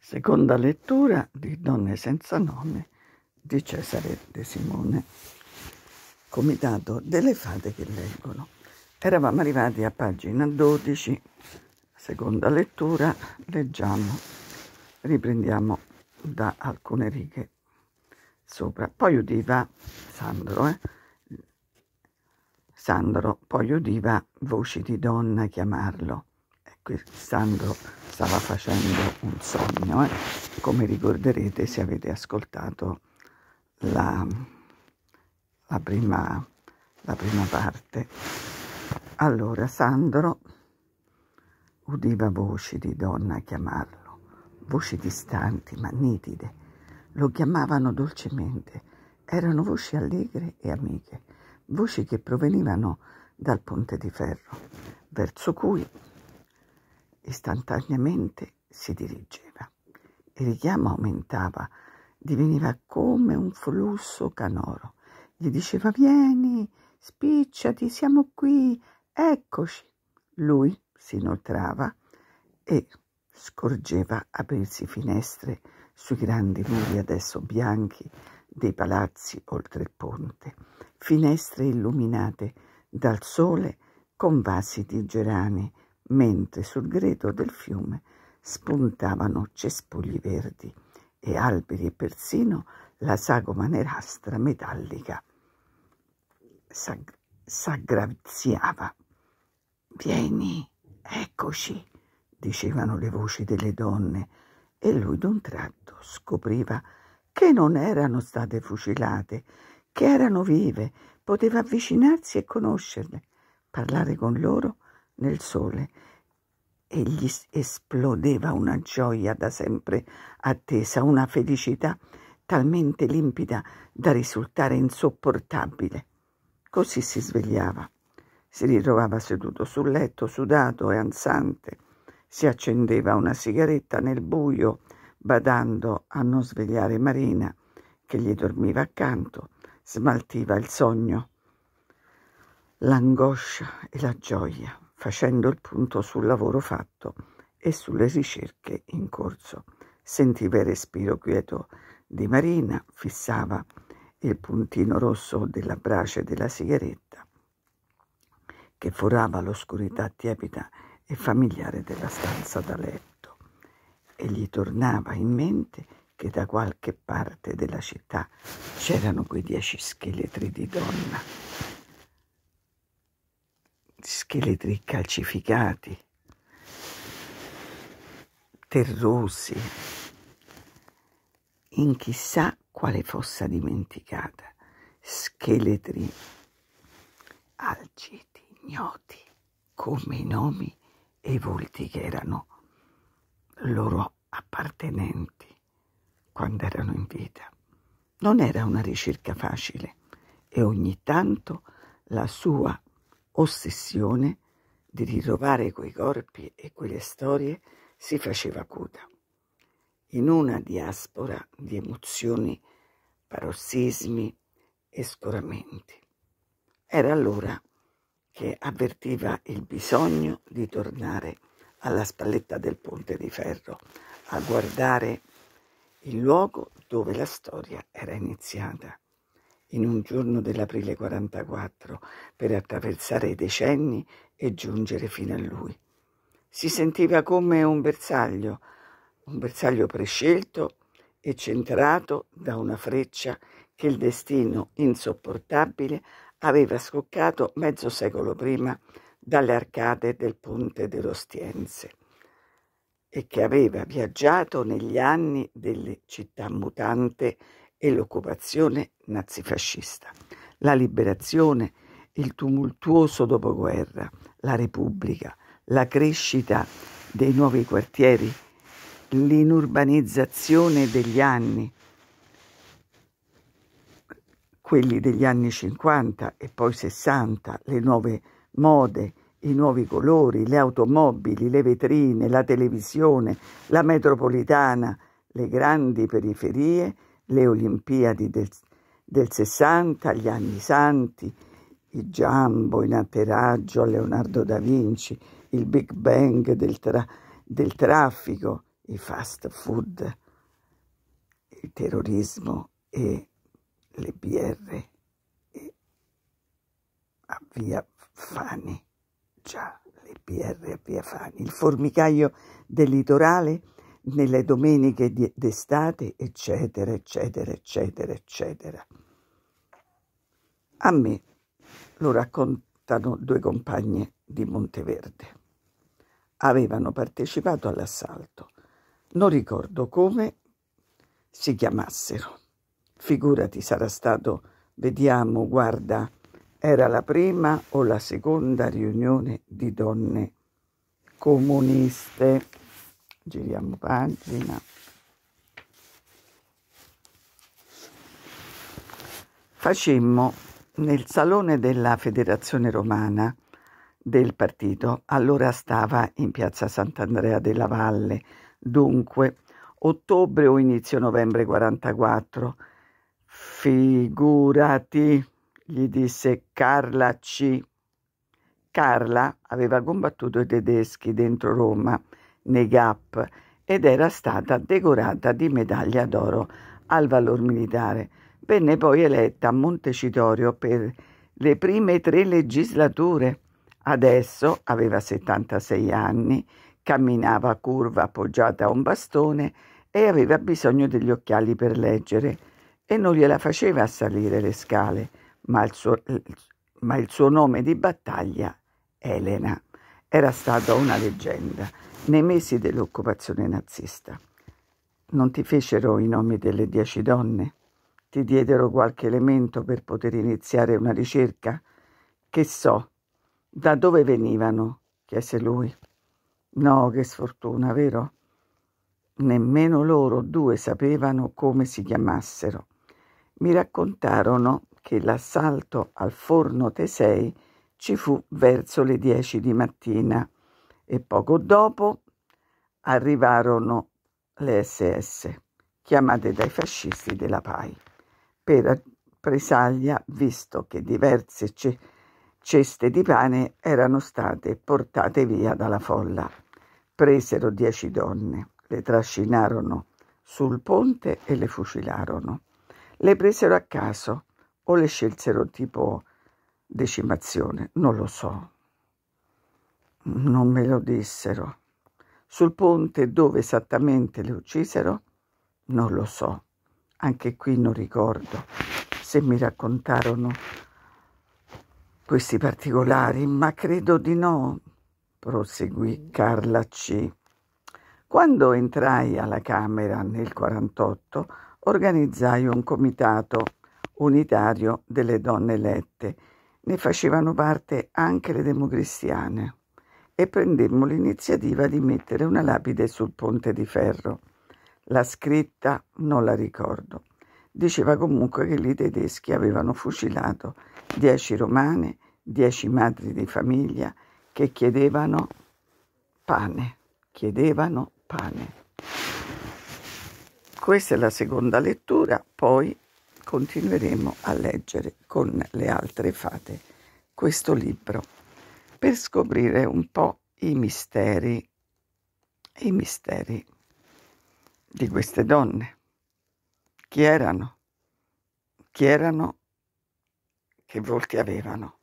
Seconda lettura di Donne senza nome di Cesare De Simone. Comitato delle fate che leggono. Eravamo arrivati a pagina 12, seconda lettura, leggiamo, riprendiamo da alcune righe sopra. Poi udiva Sandro, eh? Sandro, poi udiva voci di donna chiamarlo Sandro stava facendo un sogno, eh? come ricorderete se avete ascoltato la, la, prima, la prima parte. Allora Sandro udiva voci di donna chiamarlo, voci distanti ma nitide. Lo chiamavano dolcemente, erano voci allegre e amiche, voci che provenivano dal ponte di ferro, verso cui istantaneamente si dirigeva. Il richiamo aumentava, diveniva come un flusso canoro. Gli diceva vieni, spicciati, siamo qui, eccoci. Lui si inoltrava e scorgeva aprirsi finestre sui grandi muri adesso bianchi dei palazzi oltre il ponte, finestre illuminate dal sole con vasi di gerani mentre sul greto del fiume spuntavano cespugli verdi e alberi e persino la sagoma nerastra metallica s'aggraziava. Vieni, eccoci, dicevano le voci delle donne, e lui d'un tratto scopriva che non erano state fucilate, che erano vive, poteva avvicinarsi e conoscerle, parlare con loro nel sole e gli esplodeva una gioia da sempre attesa, una felicità talmente limpida da risultare insopportabile. Così si svegliava. Si ritrovava seduto sul letto, sudato e ansante. Si accendeva una sigaretta nel buio, badando a non svegliare Marina, che gli dormiva accanto, smaltiva il sogno, l'angoscia e la gioia facendo il punto sul lavoro fatto e sulle ricerche in corso. Sentiva il respiro quieto di Marina, fissava il puntino rosso della brace della sigaretta che forava l'oscurità tiepida e familiare della stanza da letto e gli tornava in mente che da qualche parte della città c'erano quei dieci scheletri di donna scheletri calcificati, terrosi, in chissà quale fossa dimenticata, scheletri algiti, ignoti, come i nomi e i volti che erano loro appartenenti quando erano in vita. Non era una ricerca facile e ogni tanto la sua ossessione di ritrovare quei corpi e quelle storie si faceva acuta. In una diaspora di emozioni, parossismi e scoramenti. Era allora che avvertiva il bisogno di tornare alla spalletta del ponte di ferro, a guardare il luogo dove la storia era iniziata in un giorno dell'aprile 44 per attraversare i decenni e giungere fino a lui. Si sentiva come un bersaglio, un bersaglio prescelto e centrato da una freccia che il destino insopportabile aveva scoccato mezzo secolo prima dalle arcate del ponte dell'Ostiense e che aveva viaggiato negli anni delle città mutante e l'occupazione nazifascista, la liberazione, il tumultuoso dopoguerra, la Repubblica, la crescita dei nuovi quartieri, l'inurbanizzazione degli anni, quelli degli anni 50 e poi 60, le nuove mode, i nuovi colori, le automobili, le vetrine, la televisione, la metropolitana, le grandi periferie le Olimpiadi del, del 60, gli anni santi, i Giambo in atterraggio, a Leonardo da Vinci, il Big Bang del, tra, del traffico, i fast food, il terrorismo e le BR e a via Fani, già le BR a via Fani, il formicaio del litorale nelle domeniche d'estate, eccetera, eccetera, eccetera, eccetera. A me lo raccontano due compagne di Monteverde. Avevano partecipato all'assalto. Non ricordo come si chiamassero. Figurati, sarà stato, vediamo, guarda, era la prima o la seconda riunione di donne comuniste giriamo pagina facemmo nel salone della federazione romana del partito allora stava in piazza Sant'Andrea della Valle dunque ottobre o inizio novembre 44 figurati gli disse Carla C Carla aveva combattuto i tedeschi dentro Roma nei GAP ed era stata decorata di medaglia d'oro al valor militare. Venne poi eletta a Montecitorio per le prime tre legislature. Adesso aveva 76 anni, camminava curva appoggiata a un bastone e aveva bisogno degli occhiali per leggere e non gliela faceva salire le scale, ma il suo, ma il suo nome di battaglia Elena era stata una leggenda nei mesi dell'occupazione nazista. Non ti fecero i nomi delle dieci donne, ti diedero qualche elemento per poter iniziare una ricerca. Che so, da dove venivano? chiese lui. No, che sfortuna, vero? Nemmeno loro due sapevano come si chiamassero. Mi raccontarono che l'assalto al forno Tesei ci fu verso le 10 di mattina e poco dopo arrivarono le SS, chiamate dai fascisti della PAI, per presaglia visto che diverse ceste di pane erano state portate via dalla folla. Presero dieci donne, le trascinarono sul ponte e le fucilarono. Le presero a caso o le scelsero tipo decimazione, non lo so. Non me lo dissero. Sul ponte dove esattamente le uccisero? Non lo so. Anche qui non ricordo se mi raccontarono questi particolari, ma credo di no, proseguì Carla C. Quando entrai alla Camera nel 48, organizzai un comitato unitario delle donne elette ne facevano parte anche le democristiane e prendemmo l'iniziativa di mettere una lapide sul ponte di ferro. La scritta non la ricordo. Diceva comunque che lì i tedeschi avevano fucilato dieci romane, dieci madri di famiglia che chiedevano pane, chiedevano pane. Questa è la seconda lettura, poi continueremo a leggere con le altre fate questo libro per scoprire un po' i misteri, i misteri di queste donne. Chi erano? Chi erano? Che volti avevano?